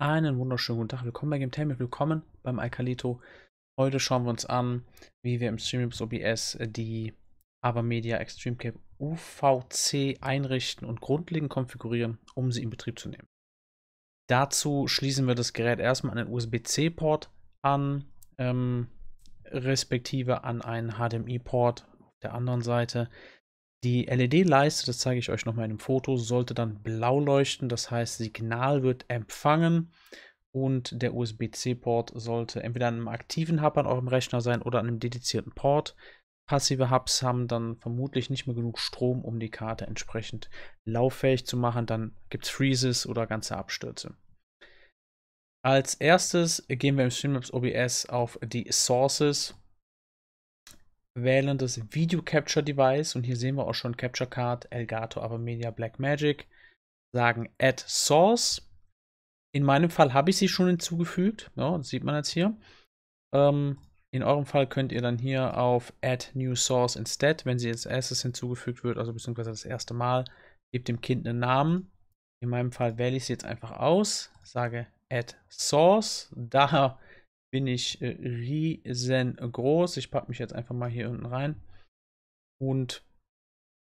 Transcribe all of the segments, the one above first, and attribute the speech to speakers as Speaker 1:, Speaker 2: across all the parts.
Speaker 1: Einen wunderschönen guten Tag, willkommen bei Gametainment, willkommen beim Alcalito. Heute schauen wir uns an, wie wir im Streamlabs OBS äh, die AvaMedia Extreme Cape UVC einrichten und grundlegend konfigurieren, um sie in Betrieb zu nehmen. Dazu schließen wir das Gerät erstmal an den USB-C-Port an, ähm, respektive an einen HDMI-Port auf der anderen Seite. Die LED-Leiste, das zeige ich euch nochmal in einem Foto, sollte dann blau leuchten, das heißt Signal wird empfangen und der USB-C-Port sollte entweder an einem aktiven Hub an eurem Rechner sein oder an einem dedizierten Port. Passive Hubs haben dann vermutlich nicht mehr genug Strom, um die Karte entsprechend lauffähig zu machen. Dann gibt es Freezes oder ganze Abstürze. Als erstes gehen wir im Streamlabs OBS auf die Sources wählen das Video Capture Device und hier sehen wir auch schon Capture Card, Elgato, Black Magic, sagen Add Source. In meinem Fall habe ich sie schon hinzugefügt, ja, das sieht man jetzt hier. Ähm, in eurem Fall könnt ihr dann hier auf Add New Source Instead, wenn sie als erstes hinzugefügt wird, also beziehungsweise das erste Mal, gebt dem Kind einen Namen. In meinem Fall wähle ich sie jetzt einfach aus, sage Add Source, da bin ich äh, riesengroß. Ich packe mich jetzt einfach mal hier unten rein und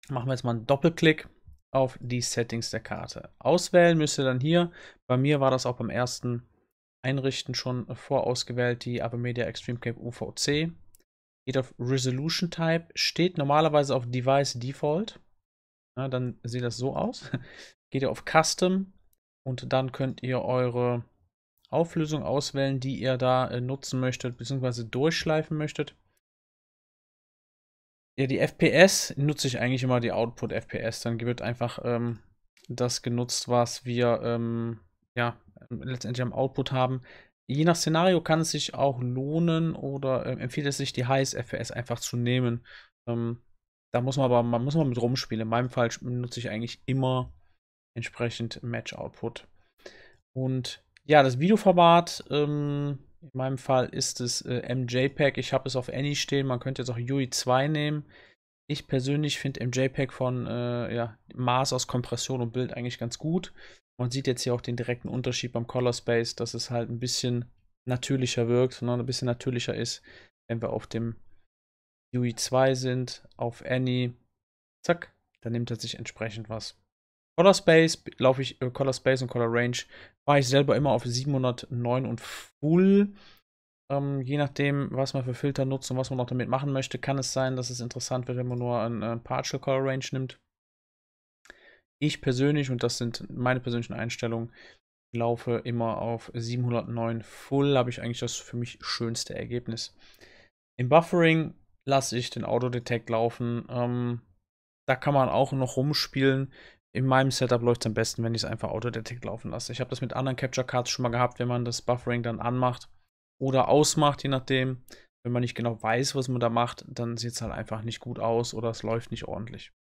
Speaker 1: machen wir jetzt mal einen Doppelklick auf die Settings der Karte. Auswählen müsst ihr dann hier. Bei mir war das auch beim ersten Einrichten schon vorausgewählt, die Abemedia Extreme Cape UVC. Geht auf Resolution Type, steht normalerweise auf Device Default. Na, dann sieht das so aus. Geht ihr auf Custom und dann könnt ihr eure Auflösung auswählen, die ihr da äh, nutzen möchtet, beziehungsweise durchschleifen möchtet. Ja, die FPS nutze ich eigentlich immer die Output FPS. Dann wird einfach ähm, das genutzt, was wir ähm, ja, letztendlich am Output haben. Je nach Szenario kann es sich auch lohnen oder äh, empfiehlt es sich, die Highest FPS einfach zu nehmen. Ähm, da muss man aber man muss man mit rumspielen. In meinem Fall nutze ich eigentlich immer entsprechend Match Output. Und ja, das Videoformat, ähm, in meinem Fall ist es äh, MJPEG. Ich habe es auf Any stehen. Man könnte jetzt auch UI 2 nehmen. Ich persönlich finde MJPEG von äh, ja, Maß aus Kompression und Bild eigentlich ganz gut. Man sieht jetzt hier auch den direkten Unterschied beim Color Space, dass es halt ein bisschen natürlicher wirkt, ne? ein bisschen natürlicher ist, wenn wir auf dem UI 2 sind, auf Any. Zack, dann nimmt er sich entsprechend was. Color Space laufe ich, äh, Color Space und Color Range war ich selber immer auf 709 und Full. Ähm, je nachdem, was man für Filter nutzt und was man noch damit machen möchte, kann es sein, dass es interessant wird, wenn man nur ein äh, Partial Color Range nimmt. Ich persönlich, und das sind meine persönlichen Einstellungen, laufe immer auf 709 Full, habe ich eigentlich das für mich schönste Ergebnis. Im Buffering lasse ich den Auto Detect laufen. Ähm, da kann man auch noch rumspielen in meinem Setup läuft es am besten, wenn ich es einfach Autodetik laufen lasse. Ich habe das mit anderen Capture Cards schon mal gehabt, wenn man das Buffering dann anmacht oder ausmacht, je nachdem. Wenn man nicht genau weiß, was man da macht, dann sieht es halt einfach nicht gut aus oder es läuft nicht ordentlich.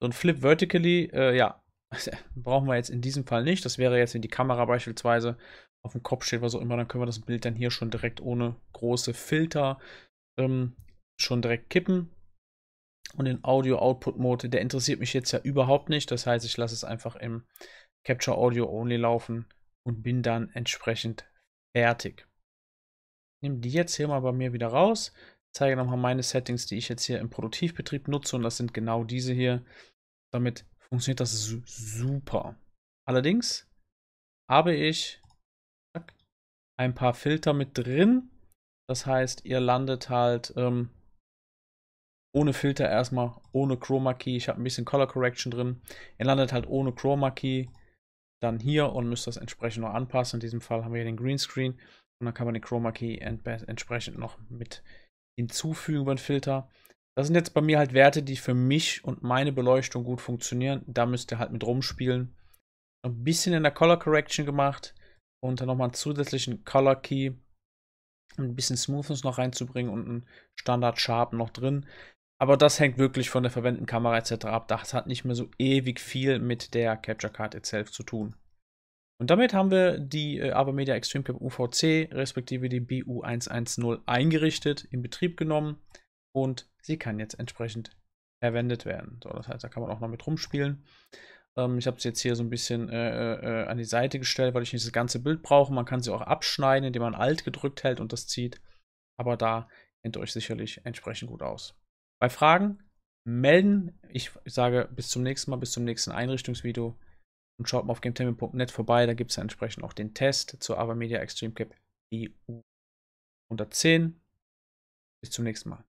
Speaker 1: So ein Flip Vertically, äh, ja, brauchen wir jetzt in diesem Fall nicht. Das wäre jetzt, wenn die Kamera beispielsweise auf dem Kopf steht, was auch immer, dann können wir das Bild dann hier schon direkt ohne große Filter ähm, schon direkt kippen. Und den Audio-Output-Mode, der interessiert mich jetzt ja überhaupt nicht. Das heißt, ich lasse es einfach im Capture Audio Only laufen und bin dann entsprechend fertig. Ich nehme die jetzt hier mal bei mir wieder raus, zeige nochmal meine Settings, die ich jetzt hier im Produktivbetrieb nutze und das sind genau diese hier. Damit funktioniert das super. Allerdings habe ich ein paar Filter mit drin. Das heißt, ihr landet halt ähm, ohne Filter erstmal, ohne Chroma Key. Ich habe ein bisschen Color Correction drin. Er landet halt ohne Chroma Key dann hier und müsst das entsprechend noch anpassen. In diesem Fall haben wir hier den Greenscreen und dann kann man den Chroma Key entsprechend noch mit hinzufügen über den Filter. Das sind jetzt bei mir halt Werte, die für mich und meine Beleuchtung gut funktionieren. Da müsst ihr halt mit rumspielen. Ein bisschen in der Color Correction gemacht und dann nochmal einen zusätzlichen Color Key, um ein bisschen Smoothness noch reinzubringen und einen Standard Sharp noch drin. Aber das hängt wirklich von der verwendeten Kamera etc. ab. Das hat nicht mehr so ewig viel mit der Capture Card itself zu tun. Und damit haben wir die äh, AvaMedia Extreme Cap UVC respektive die BU110 eingerichtet, in Betrieb genommen und sie kann jetzt entsprechend verwendet werden. So, das heißt, da kann man auch noch mit rumspielen. Ähm, ich habe es jetzt hier so ein bisschen äh, äh, äh, an die Seite gestellt, weil ich nicht das ganze Bild brauche. Man kann sie auch abschneiden, indem man Alt gedrückt hält und das zieht. Aber da kennt ihr euch sicherlich entsprechend gut aus. Bei Fragen melden. Ich sage bis zum nächsten Mal, bis zum nächsten Einrichtungsvideo. Und schaut mal auf gametempo.net vorbei. Da gibt es ja entsprechend auch den Test zur Ava Media Extreme Cap EU unter Bis zum nächsten Mal.